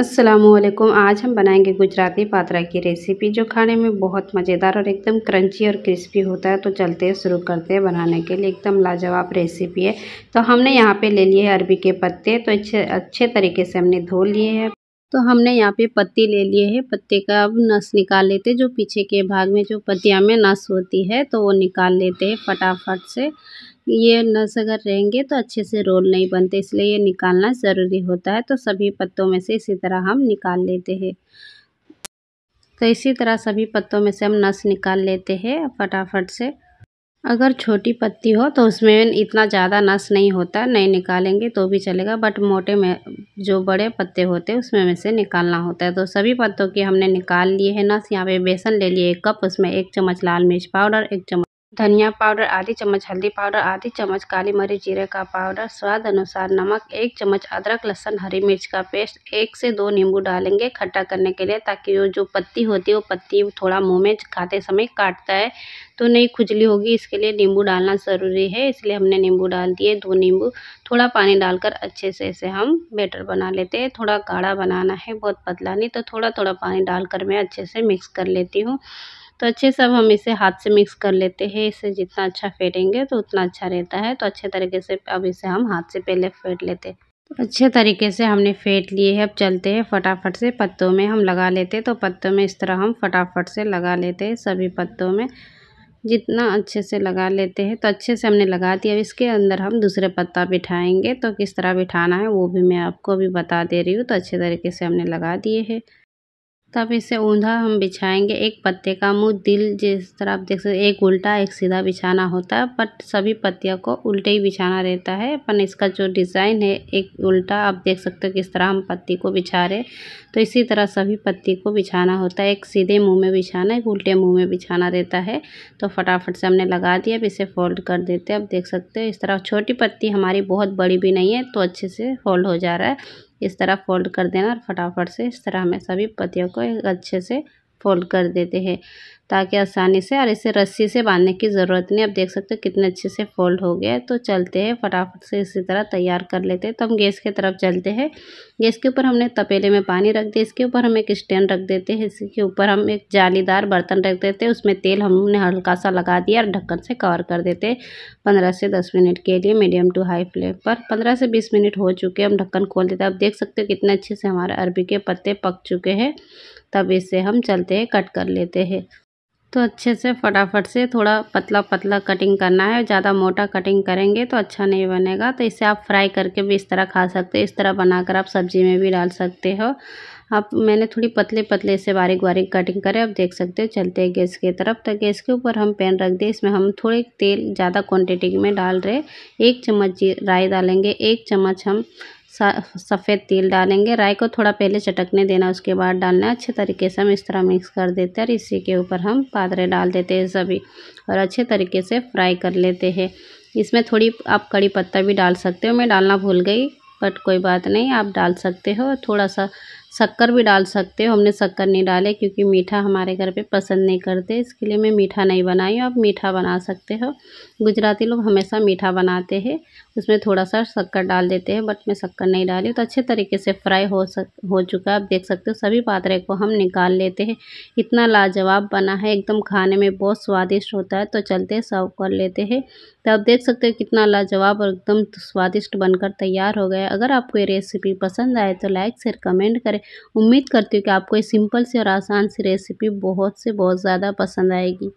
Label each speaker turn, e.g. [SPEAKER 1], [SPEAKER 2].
[SPEAKER 1] असलम आज हम बनाएंगे गुजराती पात्रा की रेसिपी जो खाने में बहुत मज़ेदार और एकदम क्रंची और क्रिस्पी होता है तो चलते हैं शुरू करते हैं बनाने के लिए एकदम लाजवाब रेसिपी है तो हमने यहाँ पे ले लिए अरबी के पत्ते तो अच्छे अच्छे तरीके से हमने धो लिए हैं तो हमने यहाँ पे पत्ती ले लिए है पत्ते का अब नस निकाल लेते जो पीछे के भाग में जो पत्तियाँ में नस होती है तो वो निकाल लेते हैं फटाफट से ये नस अगर रहेंगे तो अच्छे से रोल नहीं बनते इसलिए ये निकालना ज़रूरी होता है तो सभी पत्तों में से इसी तरह हम निकाल लेते हैं तो इसी तरह सभी पत्तों में से हम नस निकाल लेते हैं फटाफट से अगर छोटी पत्ती हो तो उसमें इतना ज़्यादा नस नहीं होता नहीं निकालेंगे तो भी चलेगा बट मोटे में जो बड़े पत्ते होते हैं उसमें में से निकालना होता है तो सभी पत्तों की हमने निकाल लिए है नस यहाँ पे बेसन ले लिए एक कप उसमें एक चम्मच लाल मिर्च पाउडर एक चम्मच धनिया पाउडर आधी चम्मच हल्दी पाउडर आधी चम्मच काली मरीच जीरे का पाउडर स्वाद अनुसार नमक एक चम्मच अदरक लहसन हरी मिर्च का पेस्ट एक से दो नींबू डालेंगे खट्टा करने के लिए ताकि वो जो पत्ती होती है वो पत्ती थोड़ा मुंह में खाते समय काटता है तो नहीं खुजली होगी इसके लिए नींबू डालना ज़रूरी है इसलिए हमने नींबू डाल दिए दो नींबू थोड़ा पानी डालकर अच्छे से इसे हम बेटर बना लेते हैं थोड़ा गाढ़ा बनाना है बहुत पतला नहीं तो थोड़ा थोड़ा पानी डालकर मैं अच्छे से मिक्स कर लेती हूँ तो अच्छे से अब हम इसे हाथ से मिक्स कर लेते हैं इसे जितना अच्छा फेंटेंगे तो उतना अच्छा रहता है तो अच्छे तरीके से अब इसे हम हाथ से पहले फेंट लेते हैं तो अच्छे तरीके से हमने फेंट लिए है अब चलते हैं फटाफट से पत्तों में हम लगा लेते तो पत्तों में इस तरह हम फटाफट से लगा लेते हैं सभी पत्तों में जितना अच्छे से लगा लेते हैं तो अच्छे से हमने लगा दिया अब इसके अंदर हम दूसरे पत्ता बिठाएंगे तो किस तरह बिठाना है वो भी मैं आपको अभी बता दे रही हूँ तो अच्छे तरीके से हमने लगा दिए हैं तब इसे ऊंधा हम बिछाएंगे एक पत्ते का मुंह दिल जिस तरह आप देख सकते एक उल्टा एक सीधा बिछाना होता है बट सभी पत्तियों को उल्टे ही बिछाना रहता है अपन इसका जो डिज़ाइन है एक उल्टा आप देख सकते हो किस तरह हम पत्ती को बिछा रहे तो इसी तरह सभी पत्ती को बिछाना होता है एक सीधे मुँह में बिछाना एक उल्टे मुँह में बिछाना रहता है तो फटाफट से हमने लगा दिया अब इसे फोल्ड कर देते हैं आप देख सकते हो इस तरह छोटी पत्ती हमारी बहुत बड़ी भी नहीं है तो अच्छे से फोल्ड हो जा रहा है इस तरह फोल्ड कर देना और फटाफट से इस तरह हमें सभी पत्तियों को अच्छे से फोल्ड कर देते हैं ताकि आसानी से और इसे रस्सी से बांधने की ज़रूरत नहीं अब देख सकते हो कितने अच्छे से फोल्ड हो गया है तो चलते हैं फटाफट से इसी तरह तैयार कर लेते हैं तो हम गैस की तरफ चलते हैं गैस के ऊपर हमने तपेले में पानी रख दिया इसके ऊपर हम एक स्टैंड रख देते हैं इसके ऊपर हम एक जालीदार बर्तन रख देते हैं उसमें तेल हमने हल्का सा लगा दिया और ढक्कन से कवर कर देते पंद्रह से दस मिनट के लिए मीडियम टू हाई फ्लेम पर पंद्रह से बीस मिनट हो चुके हैं हम ढक्कन खोल देते हैं अब देख सकते हो कितने अच्छे से हमारे अरबी के पत्ते पक चुके हैं तब इसे हम चलते हैं कट कर लेते हैं तो अच्छे से फटाफट से थोड़ा पतला पतला कटिंग करना है ज़्यादा मोटा कटिंग करेंगे तो अच्छा नहीं बनेगा तो इसे आप फ्राई करके भी इस तरह खा सकते हो इस तरह बनाकर आप सब्जी में भी डाल सकते हो आप मैंने थोड़ी पतले पतले से बारीक बारीक कटिंग करें आप देख सकते हो चलते हैं गैस की तरफ तो गैस के ऊपर हम पैन रख दें इसमें हम थोड़े तेल ज़्यादा क्वांटिटी में डाल रहे एक चम्मच राई डालेंगे एक चम्मच हम सफ़ेद तिल डालेंगे राई को थोड़ा पहले चटकने देना उसके बाद डालना अच्छे तरीके से हम इस तरह मिक्स कर देते हैं और इसी के ऊपर हम पादरे डाल देते हैं सभी और अच्छे तरीके से फ्राई कर लेते हैं इसमें थोड़ी आप कड़ी पत्ता भी डाल सकते हो मैं डालना भूल गई बट कोई बात नहीं आप डाल सकते हो थोड़ा सा शक्कर भी डाल सकते हो हमने शक्कर नहीं डाले क्योंकि मीठा हमारे घर पे पसंद नहीं करते इसके लिए मैं मीठा नहीं बनाई आप मीठा बना सकते हो गुजराती लोग हमेशा मीठा बनाते हैं उसमें थोड़ा सा शक्कर डाल देते हैं बट मैं शक्कर नहीं डाली तो अच्छे तरीके से फ्राई हो सक हो चुका है आप देख सकते हो सभी पात्रे को हम निकाल लेते हैं इतना लाजवाब बना है एकदम खाने में बहुत स्वादिष्ट होता है तो चलते सर्व कर लेते हैं तो आप देख सकते हो कितना लाजवाब और एकदम स्वादिष्ट बनकर तैयार हो गया अगर आपको ये रेसिपी पसंद आए तो लाइक शेयर कमेंट करें है उम्मीद करती हूँ कि आपको ये सिंपल सी और आसान सी रेसिपी बहुत से बहुत ज़्यादा पसंद आएगी